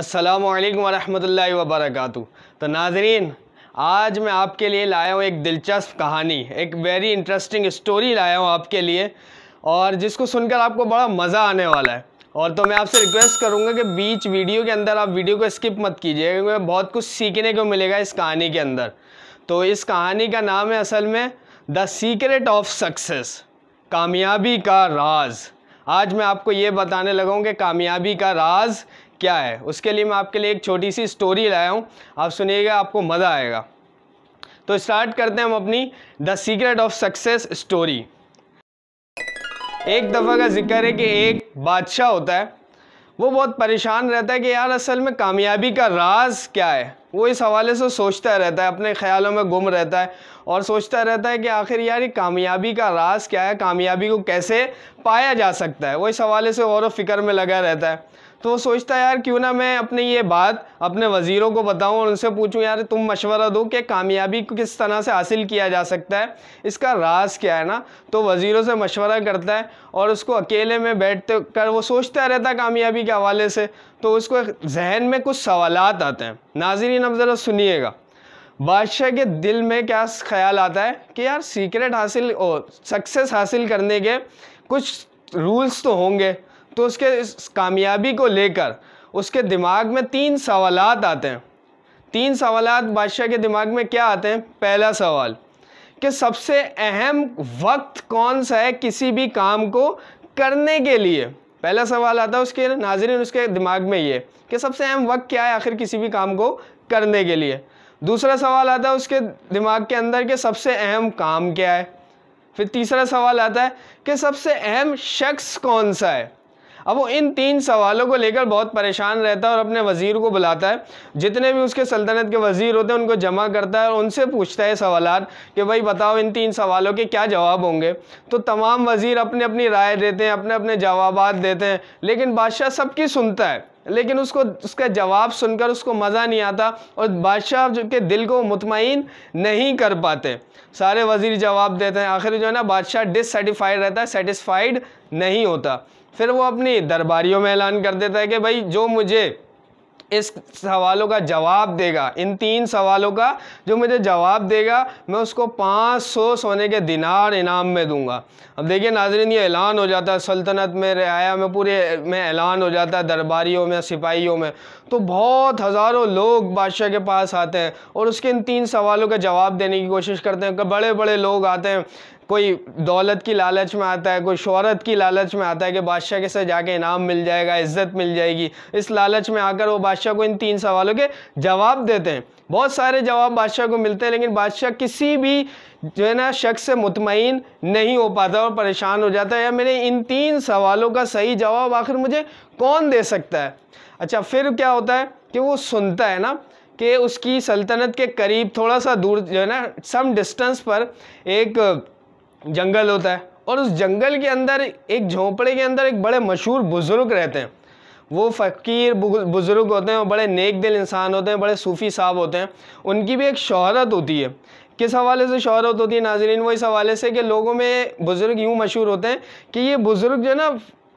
असलकम वालेकुम रहमतुल्लाहि व बरकातहू तो नाजरीन आज मैं आपके लिए लाया हूँ एक दिलचस्प कहानी एक वेरी इंटरेस्टिंग स्टोरी लाया हूँ आपके लिए और जिसको सुनकर आपको बड़ा मज़ा आने वाला है और तो मैं आपसे रिक्वेस्ट करूँगा कि बीच वीडियो के अंदर आप वीडियो को स्किप मत कीजिएगा क्योंकि बहुत कुछ सीखने को मिलेगा इस कहानी के अंदर तो इस कहानी का नाम है असल में द सीक्रेट ऑफ सक्सेस कामयाबी का राज आज मैं आपको ये बताने लगा हूँ कि कामयाबी का राज क्या है उसके लिए मैं आपके लिए एक छोटी सी स्टोरी लाया हूँ आप सुनिएगा आपको मज़ा आएगा तो स्टार्ट करते हैं हम अपनी the secret of success story एक दफ़ा का जिक्र है कि एक बादशाह होता है वो बहुत परेशान रहता है कि यार असल में कामयाबी का राज क्या है वो इस हवाले से सोचता रहता है अपने ख्यालों में गुम रहता है और सोचता रहता है कि आखिर यार ये कामयाबी का राज क्या है कामयाबी को कैसे पाया जा सकता है वो इस हवाले से और फिक्र में लगा रहता है तो सोचता यार क्यों ना मैं अपने ये बात अपने वज़ीरों को बताऊं और उनसे पूछूं यार तुम मशवरा दो कि कामयाबी को किस तरह से हासिल किया जा सकता है इसका राज क्या है ना तो वज़ीरों से मशवरा करता है और उसको अकेले में बैठते कर वो सोचता रहता है कामयाबी के हवाले से तो उसको जहन में कुछ सवाल आते हैं नाजरीन अब ज़रा सुनिएगा बादशाह के दिल में क्या ख्याल आता है कि यार सीक्रेट हासिल और सक्सेस हासिल करने के कुछ रूल्स तो होंगे तो उसके इस कामयाबी को लेकर उसके दिमाग में तीन सवाल आते हैं तीन सवाल बादशाह के दिमाग में क्या आते हैं पहला सवाल कि सबसे अहम वक्त कौन सा है किसी भी काम को करने के लिए पहला सवाल आता है उसके नाजरन उसके दिमाग में ये कि सबसे अहम वक्त क्या है आखिर किसी भी काम को करने के लिए दूसरा सवाल आता है उसके दिमाग के अंदर के सबसे अहम काम क्या है फिर तीसरा सवाल आता है कि सबसे अहम शख्स कौन सा है अब वो इन तीन सवालों को लेकर बहुत परेशान रहता है और अपने वज़ीर को बुलाता है जितने भी उसके सल्तनत के वज़ीर होते हैं उनको जमा करता है और उनसे पूछता है सवाल कि भाई बताओ इन तीन सवालों के क्या जवाब होंगे तो तमाम वज़ीर अपने अपनी राय देते हैं अपने अपने जवाब देते हैं लेकिन बादशाह सबकी सुनता है लेकिन उसको उसका जवाब सुनकर उसको मज़ा नहीं आता और बादशाह जो के दिल को मुतमिन नहीं कर पाते सारे वज़ीर जवाब देते हैं आखिर जो है ना बादशाह डिससेटिफाइड रहता है सेटिस्फाइड नहीं होता फिर वो अपनी दरबारियों में ऐलान कर देता है कि भाई जो मुझे इस सवालों का जवाब देगा इन तीन सवालों का जो मुझे जवाब देगा मैं उसको 500 सोने के दिनार इनाम में दूंगा अब देखिए नाजरीन ये ऐलान हो जाता है सल्तनत में रियाया में पूरे में ऐलान हो जाता है दरबारियों में सिपाहियों में तो बहुत हज़ारों लोग बादशाह के पास आते हैं और उसके इन तीन सवालों का जवाब देने की कोशिश करते हैं बड़े बड़े लोग आते हैं कोई दौलत की लालच में आता है कोई शहरत की लालच में आता है कि बादशाह के से जाके इनाम मिल जाएगा इज़्ज़त मिल जाएगी इस लालच में आकर वो बादशाह को इन तीन सवालों के जवाब देते हैं बहुत सारे जवाब बादशाह को मिलते हैं लेकिन बादशाह किसी भी जो है ना शख्स मुतमिन नहीं हो पाता और परेशान हो जाता है या मेरे इन तीन सवालों का सही जवाब आखिर मुझे कौन दे सकता है अच्छा फिर क्या होता है कि वो सुनता है ना कि उसकी सल्तनत के करीब थोड़ा सा दूर जो है ना सम डिस्टेंस पर एक जंगल होता है और उस जंगल के अंदर एक झोंपड़े के अंदर एक बड़े मशहूर बुज़ुर्ग रहते हैं वो फ़कीर बुज़ुर्ग होते हैं और बड़े नेक दिल इंसान होते हैं बड़े सूफ़ी साहब होते हैं उनकी भी एक शहरत होती है किस हवाले से शहरत होती है नाजरीन वो इस हवाले से कि लोगों में बुज़ुर्ग यूँ मशहूर होते हैं कि ये बुज़ुर्ग जो है ना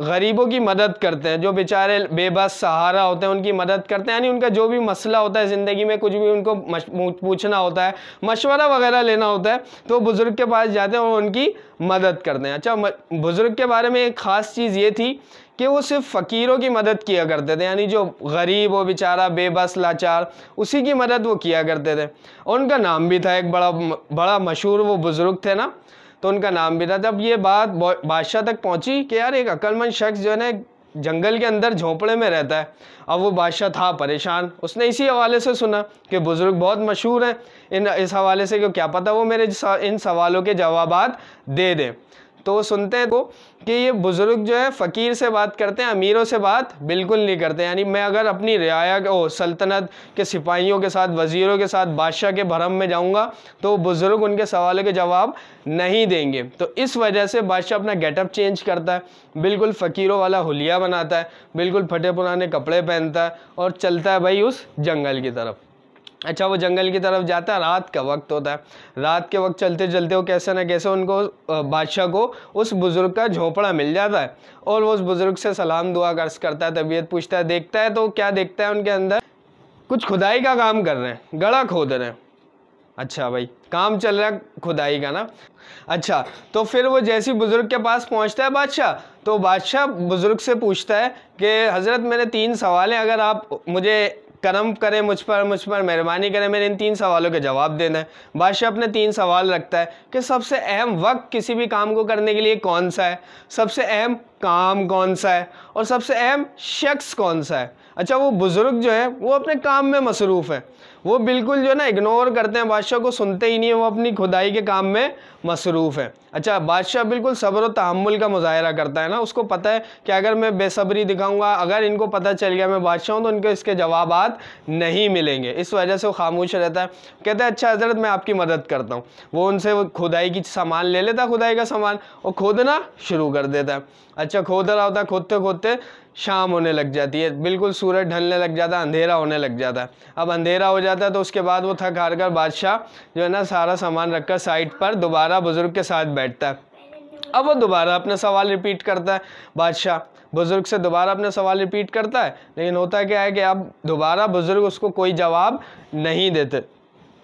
गरीबों की मदद करते हैं जो बेचारे बेबस सहारा होते हैं उनकी मदद करते हैं यानी उनका जो भी मसला होता है ज़िंदगी में कुछ भी उनको पूछना होता है मशवरा वगैरह लेना होता है तो बुज़ुर्ग के पास जाते हैं और उनकी मदद करते हैं अच्छा बुज़ुर्ग के बारे में एक ख़ास चीज़ ये थी कि वो सिर्फ फ़कीरों की मदद किया करते थे यानी जो गरीब हो बेचारा बेबस लाचार उसी की मदद वो किया करते थे उनका नाम भी था एक बड़ा बड़ा मशहूर वो बुज़ुर्ग थे ना तो उनका नाम भी था जब ये बात बादशाह तक पहुंची कि यार एक अक्लमंद शख्स जो है ना जंगल के अंदर झोंपड़े में रहता है अब वो बादशाह था परेशान उसने इसी हवाले से सुना कि बुज़ुर्ग बहुत मशहूर हैं इन इस हवाले से क्यों क्या पता वो मेरे इन सवालों के जवाब दे दें तो वो सुनते हैं तो कि ये बुज़ुर्ग जो है फ़कीर से बात करते हैं अमीरों से बात बिल्कुल नहीं करते यानी मैं अगर अपनी रियाया ओ सल्तनत के सिपाहियों के साथ वज़ीरों के साथ बादशाह के भरम में जाऊँगा तो बुज़ुर्ग उनके सवालों के जवाब नहीं देंगे तो इस वजह से बादशाह अपना गेटअप चेंज करता है बिल्कुल फ़कीरों वाला हुलिया बनाता है बिल्कुल फटे पुराने कपड़े पहनता है और चलता है भाई उस जंगल की तरफ अच्छा वो जंगल की तरफ जाता है रात का वक्त होता है रात के वक्त चलते चलते वो कैसे ना कैसे उनको बादशाह को उस बुज़ुर्ग का झोपड़ा मिल जाता है और वो उस बुज़ुर्ग से सलाम दुआ कर्ज करता है तबीयत पूछता है देखता है तो क्या देखता है उनके अंदर कुछ खुदाई का काम कर रहे हैं गड़ा खोद रहे हैं अच्छा भाई काम चल रहा है खुदाई का ना अच्छा तो फिर वो जैसी बुज़ुर्ग के पास पहुंचता है बादशाह तो बादशाह बुज़ुर्ग से पूछता है कि हज़रत मैंने तीन सवाल हैं अगर आप मुझे करम करें मुझ पर मुझ पर मेहरबानी करें मेरे इन तीन सवालों के जवाब देना है बादशाह अपने तीन सवाल रखता है कि सबसे अहम वक्त किसी भी काम को करने के लिए कौन सा है सबसे अहम काम कौन सा है और सबसे अहम शख्स कौन सा है अच्छा वो बुज़ुर्ग जो है वो अपने काम में मसरूफ़ है वो बिल्कुल जो है ना इग्नोर करते हैं बादशाह को सुनते ही नहीं है वो अपनी खुदाई के काम में मसरूफ़ है अच्छा बादशाह बिल्कुल सब्र तहमुल का मुजाहरा करता है ना उसको पता है कि अगर मैं बेसब्री दिखाऊंगा अगर इनको पता चल गया मैं बादशाह हूँ तो इनको इसके जवाब नहीं मिलेंगे इस वजह से वो खामोश रहता है कहते हैं अच्छा हजरत मैं आपकी मदद करता हूँ वो उनसे वो खुदाई की सामान ले लेता खुदाई का सामान और खोदना शुरू कर देता है अच्छा खोद रहा होता खोदते खोदते शाम होने लग जाती है बिल्कुल सूरज ढलने लग जाता है अंधेरा होने लग जाता है अब अंधेरा हो जाता है तो उसके बाद वो थक हार कर बादशाह जो है ना सारा सामान रखकर साइड पर दोबारा बुज़ुर्ग के साथ बैठ बैठता है अब वो दोबारा अपना सवाल रिपीट करता है बादशाह बुज़ुर्ग से दोबारा अपना सवाल रिपीट करता है लेकिन होता क्या है कि अब दोबारा बुज़ुर्ग उसको कोई जवाब नहीं देते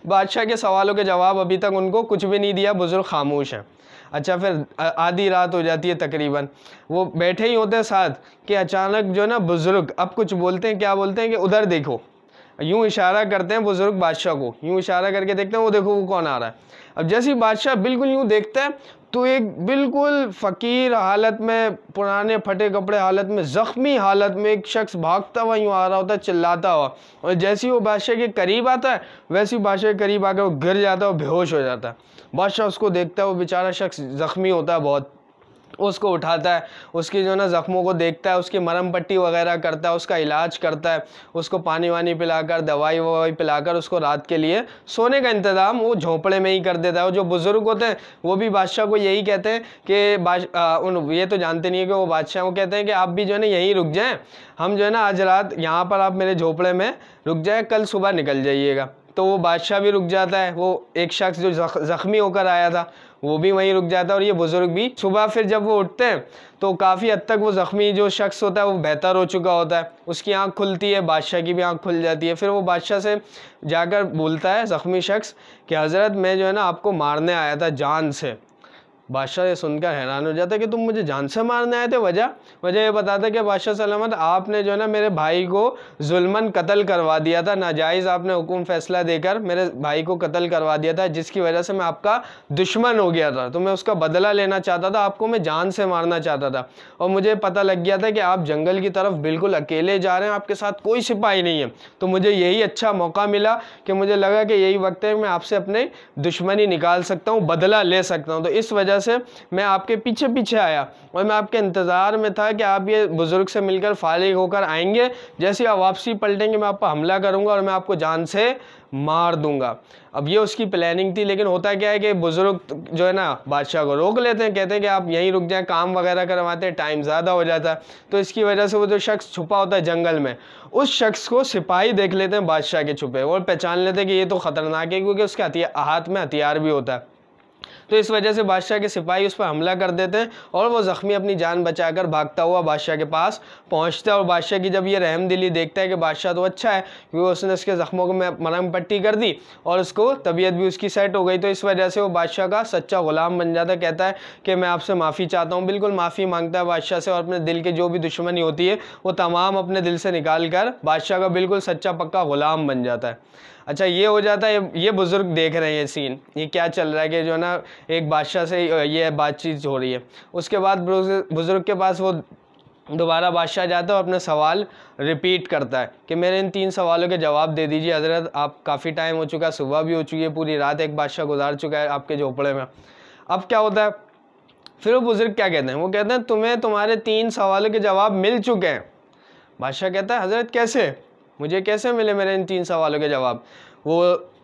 बादशाह के सवालों के जवाब अभी तक उनको कुछ भी नहीं दिया बुज़ुर्ग खामोश हैं अच्छा फिर आधी रात हो जाती है तकरीबन वो बैठे ही होते हैं साथ कि अचानक जो ना बुज़ुर्ग अब कुछ बोलते हैं क्या बोलते हैं कि उधर देखो यूँ इशारा करते हैं बुज़ुर्ग बादशाह को यूँ इशारा करके देखते हैं वो देखो वो कौन आ रहा है अब जैसे बादशाह बिल्कुल यूँ देखता है तो एक बिल्कुल फ़कीर हालत में पुराने फटे कपड़े हालत में ज़ख्मी हालत में एक शख्स भागता हुआ यूँ आ रहा होता है चिल्लाता हुआ और जैसे ही वो बादशाह के करीब आता है वैसे ही बादशाह के करीब आकर वो गिर जाता है और बेहोश हो जाता है बादशाह उसको देखता है वो बेचारा शख्स ज़ख्मी होता है बहुत उसको उठाता है उसकी जो ना ज़ख्मों को देखता है उसकी मरम पट्टी वगैरह करता है उसका इलाज करता है उसको पानी वानी पिलाकर दवाई ववाई पिलाकर उसको रात के लिए सोने का इंतज़ाम वो झोंपड़े में ही कर देता है और जो बुज़ुर्ग होते हैं वो भी बादशाह को यही कहते हैं कि बादश उन ये तो जानते नहीं है कि वो बादशाह वो कहते हैं कि आप भी जो है ना यहीं रुक जाएँ हम जो है ना आज रात यहाँ पर आप मेरे झोंपड़े में रुक जाए कल सुबह निकल जाइएगा तो वो बादशाह भी रुक जाता है वो एक शख्स जो ज़ख्मी होकर आया था वो भी वहीं रुक जाता है और ये बुज़ुर्ग भी सुबह फिर जब वो उठते हैं तो काफ़ी हद तक वो ज़ख्मी जो शख्स होता है वो बेहतर हो चुका होता है उसकी आँख खुलती है बादशाह की भी आँख खुल जाती है फिर वो बादशाह से जाकर बोलता है ज़ख्मी शख्स कि हज़रत मैं जो है ना आपको मारने आया था जान से बादशाह ये सुनकर हैरान हो जाता है कि तुम मुझे जान से मारने आए थे वजह वजह ये बताते कि बादशाह सलामत आपने जो है ना मेरे भाई को जुल्मन कत्ल करवा दिया था नाजायज़ आपने हुकुम फैसला देकर मेरे भाई को कत्ल करवा दिया था जिसकी वजह से मैं आपका दुश्मन हो गया था तो मैं उसका बदला लेना चाहता था आपको मैं जान से मारना चाहता था और मुझे पता लग गया था कि आप जंगल की तरफ बिल्कुल अकेले जा रहे हैं आपके साथ कोई सिपाही नहीं है तो मुझे यही अच्छा मौका मिला कि मुझे लगा कि यही वक्त है मैं आपसे अपने दुश्मनी निकाल सकता हूँ बदला ले सकता हूँ तो इस वजह से मैं आपके पीछे पीछे आया और मैं आपके इंतज़ार में था कि आप ये बुज़ुर्ग से मिलकर फारिग होकर आएंगे जैसे आप वापसी पलटेंगे मैं आप पर हमला करूँगा और मैं आपको जान से मार दूंगा अब ये उसकी प्लानिंग थी लेकिन होता क्या है कि बुज़ुर्ग जो है ना बादशाह को रोक लेते हैं कहते हैं कि आप यहीं रुक जाएं काम वगैरह करवाते हैं टाइम ज़्यादा हो जाता है तो इसकी वजह से वो जो शख्स छुपा होता है जंगल में उस शख्स को सिपाही देख लेते हैं बादशाह के छुपे और पहचान लेते हैं कि ये तो ख़तरनाक है क्योंकि उसके हाथ में हथियार भी होता है तो इस वजह से बादशाह के सिपाही उस पर हमला कर देते हैं और वो ज़ख्मी अपनी जान बचाकर भागता हुआ बादशाह के पास पहुँचता है और बादशाह की जब ये रहम दिली देखता है कि बादशाह तो अच्छा है क्योंकि उसने उसके ज़ख्मों को मरम पट्टी कर दी और उसको तबीयत भी उसकी सेट हो गई तो इस वजह से वो बादशाह का सच्चा ग़ुलाम बन जाता है कहता है कि मैं आपसे माफ़ी चाहता हूँ बिल्कुल माफ़ी मांगता है बादशाह से और अपने दिल के जो भी दुश्मनी होती है वो तमाम अपने दिल से निकाल कर बादशाह का बिल्कुल सच्चा पक्का ग़ुलाम बन जाता है अच्छा ये हो जाता है ये बुज़ुर्ग देख रहे हैं सीन ये क्या चल रहा है कि जो है ना एक बादशाह से ये बातचीत हो रही है उसके बाद बुज़ुर्ग के पास वो दोबारा बादशाह जाता है और अपने सवाल रिपीट करता है कि मेरे इन तीन सवालों के जवाब दे दीजिए हज़रत आप काफ़ी टाइम हो चुका है सुबह भी हो चुकी है पूरी रात एक बादशाह गुजार चुका है आपके झोपड़े में अब क्या होता है फिर वो बुज़ुर्ग क्या कहते हैं वो कहते हैं तुम्हें तुम्हारे तीन सवालों के जवाब मिल चुके हैं बादशाह कहता है हज़रत कैसे मुझे कैसे मिले मेरे इन तीन सवालों के जवाब वो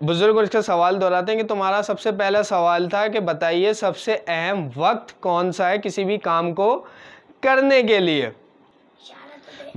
बुज़ुर्ग और इसका सवाल दोहराते हैं कि तुम्हारा सबसे पहला सवाल था कि बताइए सबसे अहम वक्त कौन सा है किसी भी काम को करने के लिए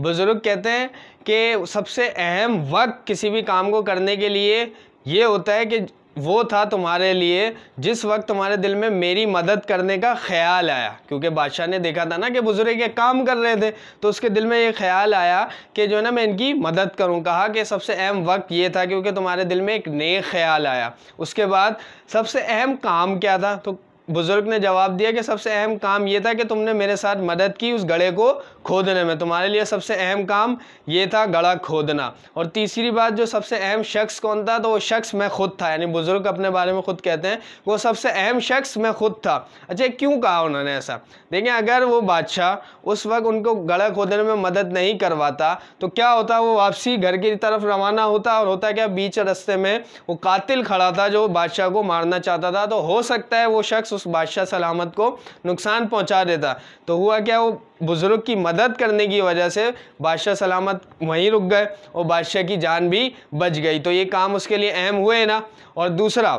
बुज़ुर्ग कहते हैं कि सबसे अहम वक्त किसी भी काम को करने के लिए ये होता है कि वो था तुम्हारे लिए जिस वक्त तुम्हारे दिल में मेरी मदद करने का ख्याल आया क्योंकि बादशाह ने देखा था ना कि बुज़ुर्ग के काम कर रहे थे तो उसके दिल में ये ख्याल आया कि जो है ना मैं इनकी मदद करूं कहा कि सबसे अहम वक्त ये था क्योंकि तुम्हारे दिल में एक नए ख्याल आया उसके बाद सबसे अहम काम क्या था तो बुज़ुर्ग ने जवाब दिया कि सबसे अहम काम यह था कि तुमने मेरे साथ मदद की उस गड़े को खोदने में तुम्हारे लिए सबसे अहम काम ये था गड़ा खोदना और तीसरी बात जो सबसे अहम शख्स कौन था तो वो शख्स मैं खुद था यानी बुज़ुर्ग अपने बारे में खुद कहते हैं वो सबसे अहम शख्स मैं खुद था अच्छा क्यों कहा उन्होंने ऐसा देखें अगर वो बादशाह उस वक्त उनको गड़ा खोदने में मदद नहीं करवाता तो क्या होता वो वापसी घर की तरफ रवाना होता और होता क्या बीच रस्ते में वो कातिल खड़ा था जो बादशाह को मारना चाहता था तो हो सकता है वो शख्स उस बादशाह सलामत को नुकसान पहुंचा देता तो हुआ क्या वो बुज़ुर्ग की मदद करने की वजह से बादशाह सलामत वहीं रुक गए और बादशाह की जान भी बच गई तो ये काम उसके लिए अहम हुए ना और दूसरा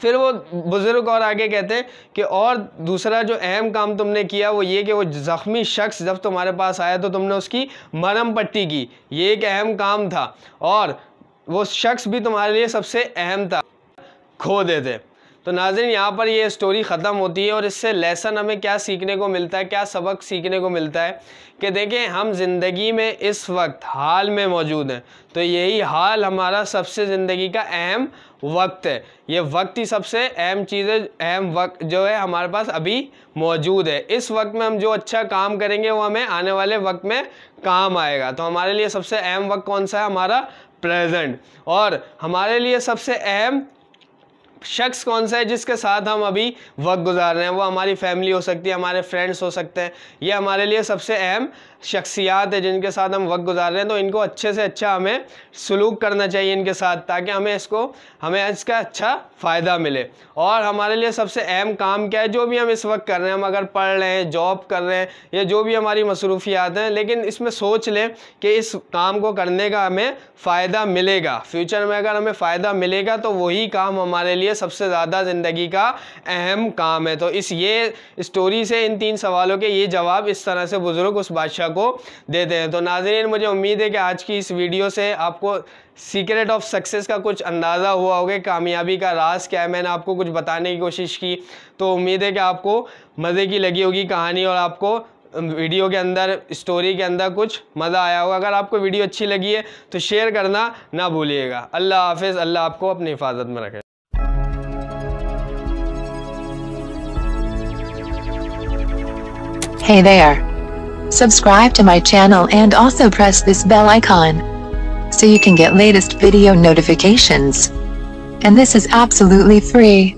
फिर वो बुज़ुर्ग और आगे कहते हैं कि और दूसरा जो अहम काम तुमने किया वो ये कि वो ज़ख्मी शख्स जब तुम्हारे पास आया तो तुमने उसकी मरम पट्टी की ये एक अहम काम था और वो शख्स भी तुम्हारे लिए सबसे अहम था खो देते तो नाजरन यहाँ पर ये स्टोरी ख़त्म होती है और इससे लेसन हमें क्या सीखने को मिलता है क्या सबक सीखने को मिलता है कि देखें हम ज़िंदगी में इस वक्त हाल में मौजूद हैं तो यही हाल हमारा सबसे ज़िंदगी का अहम वक्त है ये वक्त ही सबसे अहम चीज़ है अहम वक्त जो है हमारे पास अभी मौजूद है इस वक्त में हम जो अच्छा काम करेंगे वो हमें आने वाले वक्त में काम आएगा तो हमारे लिए सबसे अहम वक्त कौन सा है हमारा प्रेजेंट और हमारे लिए सबसे अहम शख्स कौन सा है जिसके साथ हम अभी वक्त गुजार रहे हैं वो हमारी फैमिली हो सकती है हमारे फ्रेंड्स हो सकते हैं ये हमारे लिए सबसे अहम शख्सियात है जिनके साथ हम वक्त गुजार रहे हैं तो इनको अच्छे से अच्छा हमें सलूक करना चाहिए इनके साथ ताकि हमें इसको हमें इसका अच्छा फ़ायदा मिले और हमारे लिए सबसे अहम काम क्या है जो भी हम इस वक्त कर रहे हैं हम अगर पढ़ रहे हैं जॉब कर रहे हैं या जो भी हमारी मसरूफियात हैं लेकिन इसमें सोच लें कि इस काम को करने का हमें फ़ायदा मिलेगा फ्यूचर में अगर हमें फ़ायदा मिलेगा तो वही काम हमारे लिए सबसे ज़्यादा ज़िंदगी का अहम काम है तो इस ये स्टोरी से इन तीन सवालों के ये जवाब इस तरह से बुज़ुर्ग उस बादशाह वगैरह को देते हैं तो नाजरीन मुझे उम्मीद है कि आज की इस वीडियो से आपको सीक्रेट ऑफ सक्सेस का कुछ अंदाज़ा हुआ होगा कामयाबी का राज क्या है मैंने आपको कुछ बताने की कोशिश की तो उम्मीद है कि आपको मज़े की लगी होगी कहानी और आपको वीडियो के अंदर स्टोरी के अंदर कुछ मज़ा आया होगा अगर आपको वीडियो अच्छी लगी है तो शेयर करना ना भूलिएगा अल्लाह हाफिज़ अल्लाह आपको अपनी हिफाजत में रखे Hey there. Subscribe to my channel and also press this bell icon so you can get latest video notifications. And this is absolutely free.